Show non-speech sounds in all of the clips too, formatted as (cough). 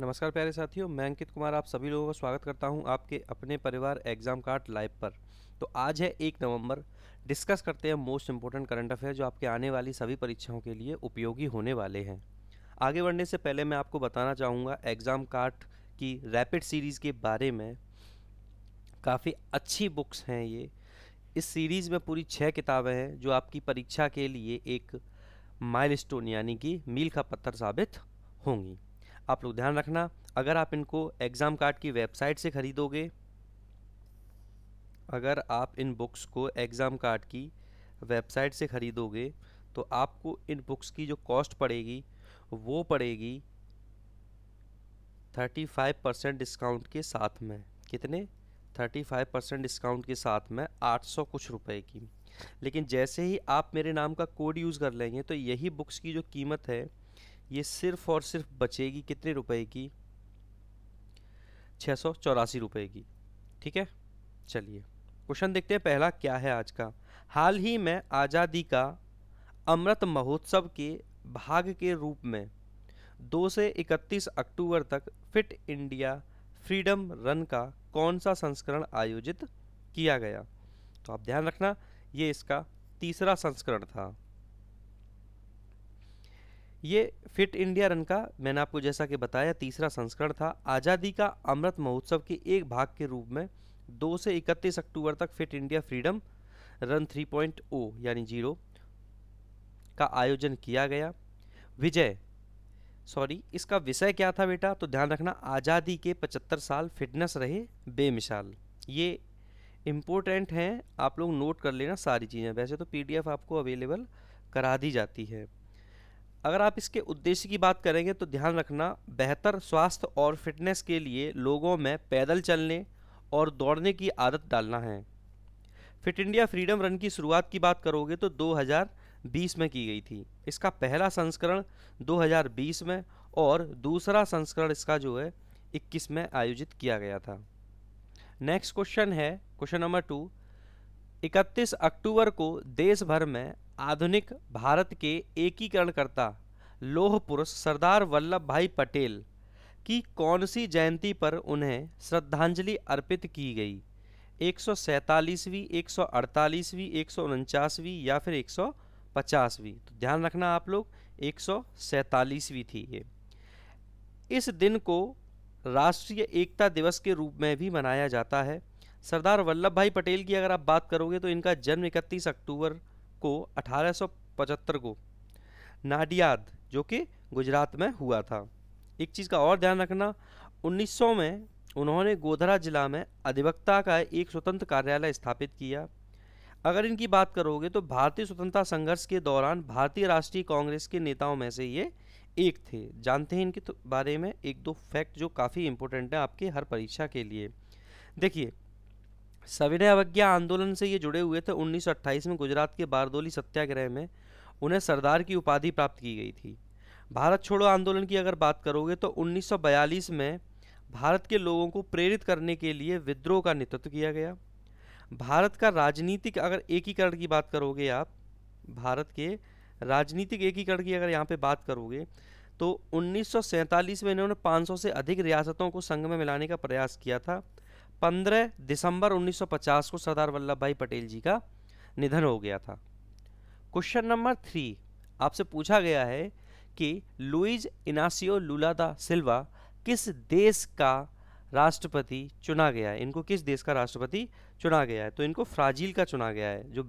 नमस्कार प्यारे साथियों मैं अंकित कुमार आप सभी लोगों का स्वागत करता हूं आपके अपने परिवार एग्जाम कार्ड लाइव पर तो आज है एक नवंबर डिस्कस करते हैं मोस्ट इंपॉर्टेंट करंट अफेयर जो आपके आने वाली सभी परीक्षाओं के लिए उपयोगी होने वाले हैं आगे बढ़ने से पहले मैं आपको बताना चाहूँगा एग्ज़ाम कार्ड की रैपिड सीरीज़ के बारे में काफ़ी अच्छी बुक्स हैं ये इस सीरीज़ में पूरी छः किताबें हैं जो आपकी परीक्षा के लिए एक माइलस्टोन यानी कि मील का पत्थर साबित होंगी आप लोग ध्यान रखना अगर आप इनको एग्ज़ाम कार्ड की वेबसाइट से ख़रीदोगे अगर आप इन बुक्स को एग्ज़ाम कार्ड की वेबसाइट से ख़रीदोगे तो आपको इन बुक्स की जो कॉस्ट पड़ेगी वो पड़ेगी थर्टी फाइव परसेंट डिस्काउंट के साथ में कितने थर्टी फाइव परसेंट डिस्काउंट के साथ में आठ सौ कुछ रुपए की लेकिन जैसे ही आप मेरे नाम का कोड यूज़ कर लेंगे तो यही बुक्स की जो कीमत है ये सिर्फ और सिर्फ बचेगी कितने रुपए की छः सौ चौरासी रुपये की ठीक है चलिए क्वेश्चन देखते हैं पहला क्या है आज का हाल ही में आज़ादी का अमृत महोत्सव के भाग के रूप में दो से इकतीस अक्टूबर तक फिट इंडिया फ्रीडम रन का कौन सा संस्करण आयोजित किया गया तो आप ध्यान रखना ये इसका तीसरा संस्करण था ये फिट इंडिया रन का मैंने आपको जैसा कि बताया तीसरा संस्करण था आज़ादी का अमृत महोत्सव के एक भाग के रूप में दो से इकतीस अक्टूबर तक fit India freedom run three point O यानी जीरो का आयोजन किया गया विजय सॉरी इसका विषय क्या था बेटा तो ध्यान रखना आज़ादी के पचहत्तर साल फिटनेस रहे बेमिसाल ये इम्पोर्टेंट हैं आप लोग नोट कर लेना सारी चीज़ें वैसे तो पीडीएफ आपको अवेलेबल करा दी जाती है अगर आप इसके उद्देश्य की बात करेंगे तो ध्यान रखना बेहतर स्वास्थ्य और फिटनेस के लिए लोगों में पैदल चलने और दौड़ने की आदत डालना है फिट इंडिया फ्रीडम रन की शुरुआत की बात करोगे तो 2020 में की गई थी इसका पहला संस्करण 2020 में और दूसरा संस्करण इसका जो है 21 में आयोजित किया गया था नेक्स्ट क्वेश्चन है क्वेश्चन नंबर टू 31 अक्टूबर को देश भर में आधुनिक भारत के एकीकरणकर्ता लोह पुरुष सरदार वल्लभ भाई पटेल की कौन सी जयंती पर उन्हें श्रद्धांजलि अर्पित की गई एक सौ सैंतालीसवीं एक सौ अड़तालीसवीं एक सौ उनचासवीं या फिर एक सौ पचासवीं तो ध्यान रखना आप लोग एक सौ सैंतालीसवीं थी ये इस दिन को राष्ट्रीय एकता दिवस के रूप में भी मनाया जाता है सरदार वल्लभ भाई पटेल की अगर आप बात करोगे तो इनका जन्म इकतीस अक्टूबर को 1875 को नाडियाद जो कि गुजरात में हुआ था एक चीज़ का और ध्यान रखना 1900 में उन्होंने गोधरा जिला में अधिवक्ता का एक स्वतंत्र कार्यालय स्थापित किया अगर इनकी बात करोगे तो भारतीय स्वतंत्रता संघर्ष के दौरान भारतीय राष्ट्रीय कांग्रेस के नेताओं में से ये एक थे जानते हैं इनके तो बारे में एक दो फैक्ट जो काफ़ी इंपॉर्टेंट है आपके हर परीक्षा के लिए देखिए सविनय अवज्ञा आंदोलन से ये जुड़े हुए थे 1928 में गुजरात के बारदोली सत्याग्रह में उन्हें सरदार की उपाधि प्राप्त की गई थी भारत छोड़ो आंदोलन की अगर बात करोगे तो 1942 में भारत के लोगों को प्रेरित करने के लिए विद्रोह का नेतृत्व किया गया भारत का राजनीतिक अगर एकीकरण की बात करोगे आप भारत के राजनीतिक एकीकरण की अगर यहाँ पे बात करोगे तो 1947 में इन्होंने 500 से अधिक रियासतों को संघ में मिलाने का प्रयास किया था 15 दिसंबर 1950 को सरदार वल्लभ भाई पटेल जी का निधन हो गया था क्वेश्चन नंबर थ्री आपसे पूछा गया है कि लुइज इनासियो लुला दा सिल्वा किस देश का राष्ट्रपति चुना गया है इनको किस देश का राष्ट्रपति चुना गया है तो इनको फ्राजील का चुना गया है जो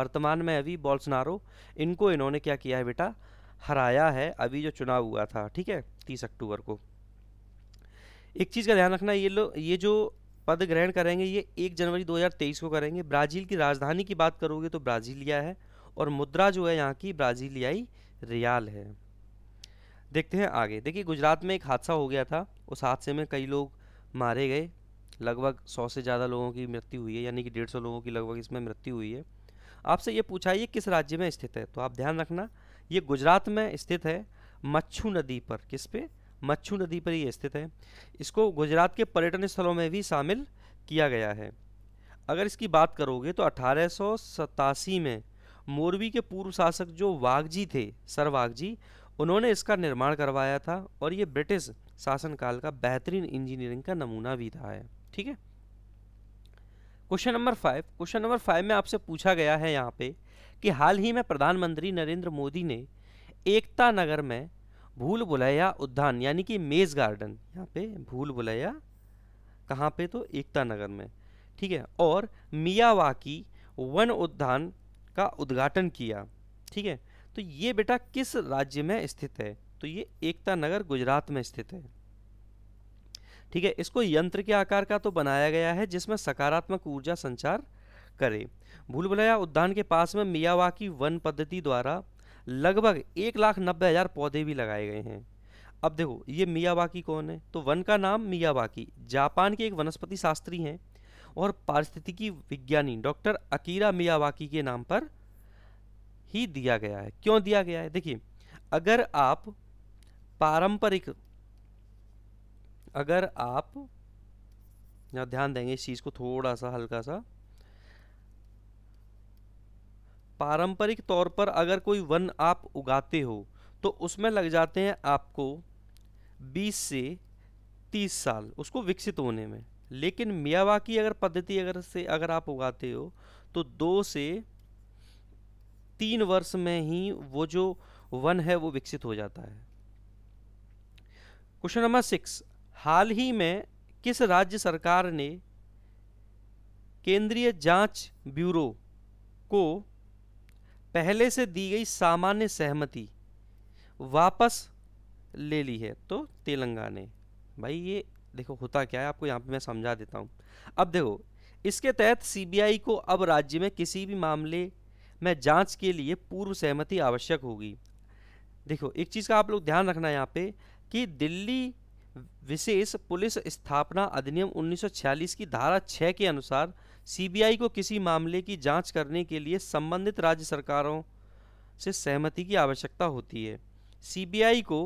वर्तमान में अभी बॉल्सनारो इनको इन्होंने क्या किया है बेटा हराया है अभी जो चुनाव हुआ था ठीक है तीस अक्टूबर को एक चीज़ का ध्यान रखना ये लो ये जो पद ग्रहण करेंगे ये एक जनवरी 2023 को करेंगे ब्राज़ील की राजधानी की बात करोगे तो ब्राज़ीलिया है और मुद्रा जो है यहाँ की ब्राज़ीलियाई रियाल है देखते हैं आगे देखिए गुजरात में एक हादसा हो गया था उस हादसे में कई लोग मारे गए लगभग सौ से ज़्यादा लोगों की मृत्यु हुई है यानी कि डेढ़ सौ लोगों की लगभग इसमें मृत्यु हुई है आपसे ये पूछा ये किस राज्य में स्थित है तो आप ध्यान रखना ये गुजरात में स्थित है मच्छू नदी पर किस पे मच्छू नदी पर ही स्थित है इसको गुजरात के पर्यटन स्थलों में भी शामिल किया गया है अगर इसकी बात करोगे तो अठारह में मोरवी के पूर्व शासक जो वाघजी थे सर वाघजी उन्होंने इसका निर्माण करवाया था और ये ब्रिटिश शासनकाल का बेहतरीन इंजीनियरिंग का नमूना भी था है ठीक है question number five question number five में आपसे पूछा गया है यहाँ पे कि हाल ही में प्रधानमंत्री नरेंद्र मोदी ने एकता नगर में भूल भुलैया उद्यान यानी कि मेज़ गार्डन यहाँ पे भूल भुलैया कहाँ पे तो एकता नगर में ठीक है और मियावाकी वन उद्यान का उद्घाटन किया ठीक है तो ये बेटा किस राज्य में स्थित है तो ये एकता नगर गुजरात में स्थित है ठीक है इसको यंत्र के आकार का तो बनाया गया है जिसमें सकारात्मक ऊर्जा संचार करे भूल भुलैया उद्यान के पास में मियावाकी वन पद्धति द्वारा लगभग एक लाख नब्बे हज़ार पौधे भी लगाए गए हैं अब देखो ये मियाबाकी कौन है तो वन का नाम मियाबाकी जापान के एक वनस्पति शास्त्री हैं और पारिस्थितिकी विज्ञानी डॉक्टर अकीरा मियाबाकी के नाम पर ही दिया गया है क्यों दिया गया है देखिए अगर आप पारंपरिक अगर आप ध्यान देंगे इस चीज़ को थोड़ा सा हल्का सा पारंपरिक तौर पर अगर कोई वन आप उगाते हो तो उसमें लग जाते हैं आपको 20 से 30 साल उसको विकसित होने में लेकिन मियावा की अगर पद्धति अगर से अगर आप उगाते हो तो दो से तीन वर्ष में ही वो जो वन है वो विकसित हो जाता है क्वेश्चन नंबर सिक्स हाल ही में किस राज्य सरकार ने केंद्रीय जांच ब्यूरो को पहले से दी गई सामान्य सहमति वापस ले ली है तो तेलंगाना भाई ये देखो होता क्या है आपको यहाँ पे मैं समझा देता हूँ अब देखो इसके तहत सीबीआई को अब राज्य में किसी भी मामले में जांच के लिए पूर्व सहमति आवश्यक होगी देखो एक चीज़ का आप लोग ध्यान रखना यहाँ पे कि दिल्ली विशेष पुलिस स्थापना अधिनियम 1946 की धारा 6 के अनुसार सीबीआई को किसी मामले की जांच करने के लिए संबंधित राज्य सरकारों से सहमति की आवश्यकता होती है सीबीआई को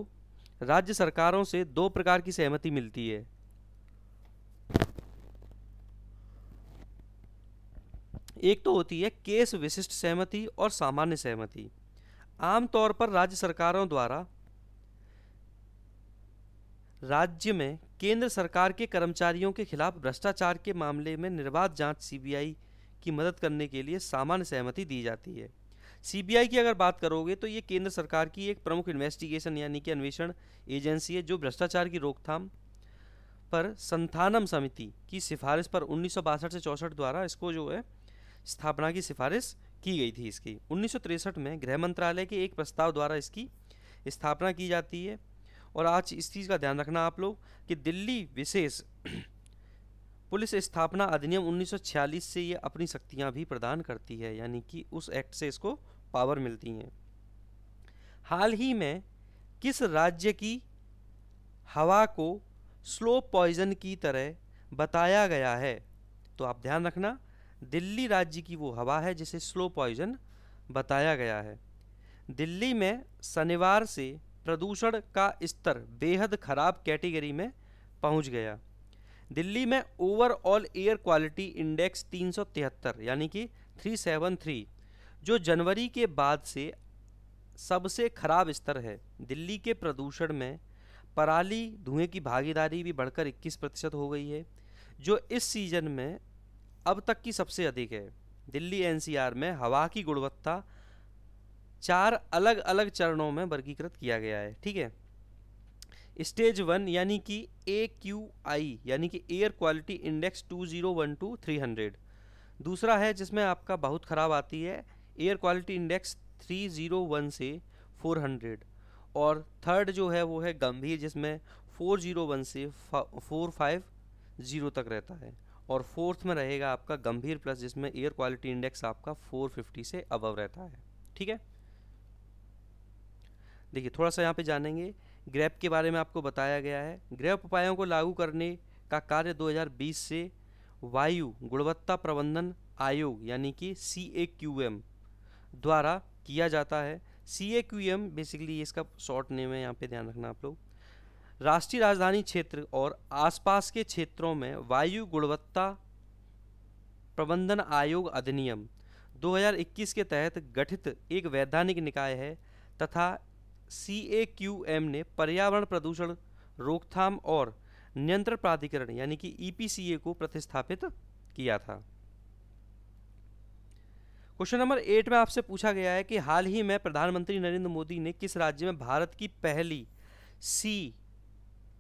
राज्य सरकारों से दो प्रकार की सहमति मिलती है एक तो होती है केस विशिष्ट सहमति और सामान्य सहमति आमतौर पर राज्य सरकारों द्वारा राज्य में केंद्र सरकार के कर्मचारियों के खिलाफ भ्रष्टाचार के मामले में निर्बाध जांच सीबीआई की मदद करने के लिए सामान्य सहमति दी जाती है सीबीआई की अगर बात करोगे तो ये केंद्र सरकार की एक प्रमुख इन्वेस्टिगेशन यानी कि अन्वेषण एजेंसी है जो भ्रष्टाचार की रोकथाम पर संथानम समिति की सिफारिश पर उन्नीस से चौंसठ द्वारा इसको जो है स्थापना की सिफारिश की गई थी इसकी उन्नीस में गृह मंत्रालय के एक प्रस्ताव द्वारा इसकी स्थापना की जाती है और आज इस चीज़ का ध्यान रखना आप लोग कि दिल्ली विशेष (clears throat) पुलिस स्थापना अधिनियम 1946 से ये अपनी शक्तियाँ भी प्रदान करती है यानी कि उस एक्ट से इसको पावर मिलती हैं हाल ही में किस राज्य की हवा को स्लो पॉइजन की तरह बताया गया है तो आप ध्यान रखना दिल्ली राज्य की वो हवा है जिसे स्लो पॉइजन बताया गया है दिल्ली में शनिवार से प्रदूषण का स्तर बेहद खराब कैटेगरी में पहुंच गया दिल्ली में ओवरऑल एयर क्वालिटी इंडेक्स 373 यानी कि 373 जो जनवरी के बाद से सबसे खराब स्तर है दिल्ली के प्रदूषण में पराली धुएं की भागीदारी भी बढ़कर 21 प्रतिशत हो गई है जो इस सीजन में अब तक की सबसे अधिक है दिल्ली एनसीआर में हवा की गुणवत्ता चार अलग अलग चरणों में वर्गीकृत किया गया है ठीक है स्टेज वन यानी कि ए क्यू आई यानी कि air quality index two zero one to three hundred दूसरा है जिसमें आपका बहुत ख़राब आती है air quality index three zero one से फोर हंड्रेड और थर्ड जो है वो है गंभीर जिसमें फोर ज़ीरो वन से फोर फाइव ज़ीरो तक रहता है और फोर्थ में रहेगा आपका गंभीर प्लस जिसमें एयर क्वालिटी इंडेक्स आपका फोर फिफ्टी से अबव रहता है ठीक है देखिए थोड़ा सा यहाँ पे जानेंगे ग्रैप के बारे में आपको बताया गया है ग्रैप उपायों को लागू करने का कार्य 2020 से वायु गुणवत्ता प्रबंधन आयोग यानी कि सी द्वारा किया जाता है सी बेसिकली इसका शॉर्ट नेम है यहाँ पे ध्यान रखना आप लोग राष्ट्रीय राजधानी क्षेत्र और आसपास के क्षेत्रों में वायु गुणवत्ता प्रबंधन आयोग अधिनियम 2021 के तहत गठित एक वैधानिक निकाय है तथा सी ए क्यू एम ने पर्यावरण प्रदूषण रोकथाम और नियंत्रण प्राधिकरण यानी कि ईपीसीए को प्रतिस्थापित किया था क्वेश्चन नंबर एट में आपसे पूछा गया है कि हाल ही में प्रधानमंत्री नरेंद्र मोदी ने किस राज्य में भारत की पहली सी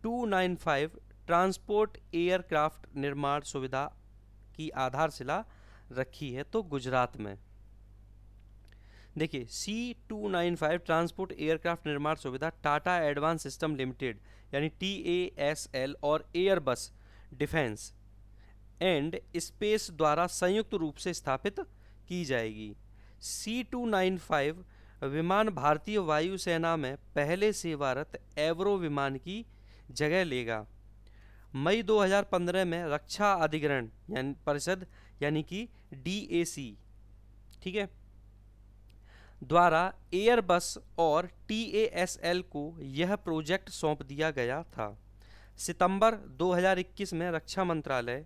295 ट्रांसपोर्ट एयरक्राफ्ट निर्माण सुविधा की आधारशिला रखी है तो गुजरात में देखिए C two nine five transport aircraft निर्माण सुविधा टाटा एडवांस सिस्टम लिमिटेड यानी टी ए एस एल और एयरबस डिफेंस एंड स्पेस द्वारा संयुक्त रूप से स्थापित की जाएगी सी टू नाइन फाइव विमान भारतीय वायुसेना में पहले सेवारत एवरो विमान की जगह लेगा मई 2015 में रक्षा अधिग्रहण यानी परिषद यानी कि डी ठीक है द्वारा एयरबस और टीएएसएल को यह प्रोजेक्ट सौंप दिया गया था सितंबर 2021 में रक्षा मंत्रालय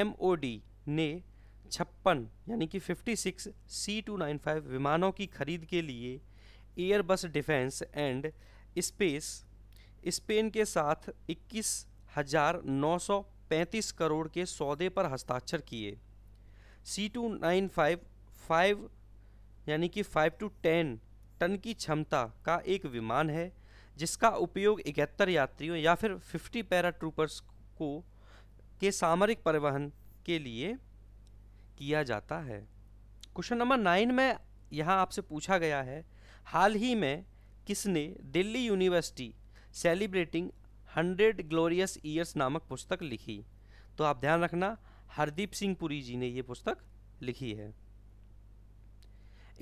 एमओडी ने छप्पन यानी कि 56 सी टू नाइन फाइव विमानों की खरीद के लिए Airbus defence and space Spain के साथ इक्कीस हजार नौ सौ पैंतीस करोड़ के सौदे पर हस्ताक्षर किए C two nine five five यानी कि 5 टू 10 टन की क्षमता का एक विमान है जिसका उपयोग इकहत्तर यात्रियों या फिर 50 पैरा ट्रूपर्स को के सामरिक परिवहन के लिए किया जाता है क्वेश्चन नंबर नाइन में यहाँ आपसे पूछा गया है हाल ही में किसने Delhi university celebrating hundred glorious years नामक पुस्तक लिखी तो आप ध्यान रखना हरदीप सिंह पुरी जी ने ये पुस्तक लिखी है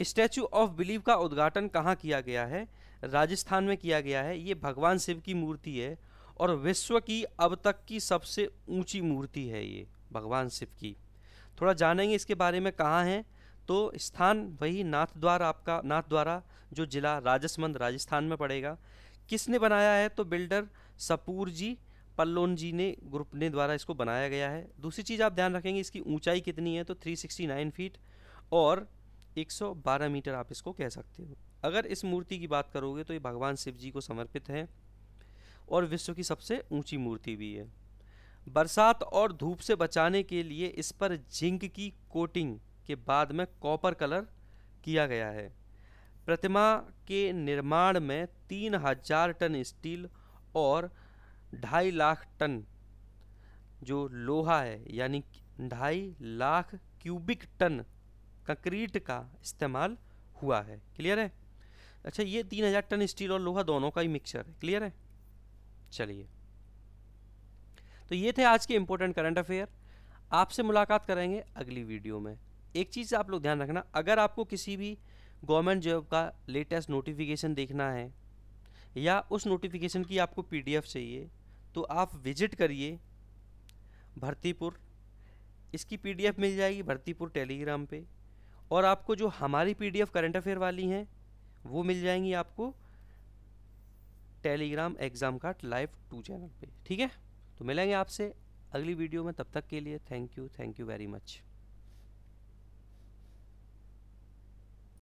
स्टैचू ऑफ बिलीव का उद्घाटन कहाँ किया गया है राजस्थान में किया गया है ये भगवान शिव की मूर्ति है और विश्व की अब तक की सबसे ऊंची मूर्ति है ये भगवान शिव की थोड़ा जानेंगे इसके बारे में कहाँ है तो स्थान वही नाथ द्वार आपका नाथ द्वारा जो जिला राजसमंद राजस्थान में पड़ेगा किसने बनाया है तो बिल्डर सपूर जी पल्लोन जी ने ग्रुप ने द्वारा इसको बनाया गया है दूसरी चीज़ आप ध्यान रखेंगे इसकी ऊंचाई कितनी है तो 369 फीट और 112 मीटर आप इसको कह सकते हो अगर इस मूर्ति की बात करोगे तो ये भगवान शिव जी को समर्पित है और विश्व की सबसे ऊंची मूर्ति भी है बरसात और धूप से बचाने के लिए इस पर जिंक की कोटिंग के बाद में कॉपर कलर किया गया है प्रतिमा के निर्माण में तीन हजार टन स्टील और ढाई लाख टन जो लोहा है यानी ढाई लाख क्यूबिक टन कंक्रीट का इस्तेमाल हुआ है क्लियर है अच्छा ये तीन हज़ार टन स्टील और लोहा दोनों का ही मिक्सचर है क्लियर है चलिए तो ये थे आज के इम्पोर्टेंट करंट अफेयर आपसे मुलाकात करेंगे अगली वीडियो में एक चीज़ आप लोग ध्यान रखना अगर आपको किसी भी गवर्नमेंट जॉब का लेटेस्ट नोटिफिकेशन देखना है या उस नोटिफिकेशन की आपको पीडीएफ चाहिए तो आप विजिट करिए भर्तीपुर इसकी पीडीएफ मिल जाएगी भर्तीपुर टेलीग्राम पे और आपको जो हमारी पी करंट अफेयर वाली हैं वो मिल जाएंगी आपको Telegram exam card live two channel पे ठीक है तो मिलेंगे आपसे अगली वीडियो में तब तक के लिए thank you thank you very much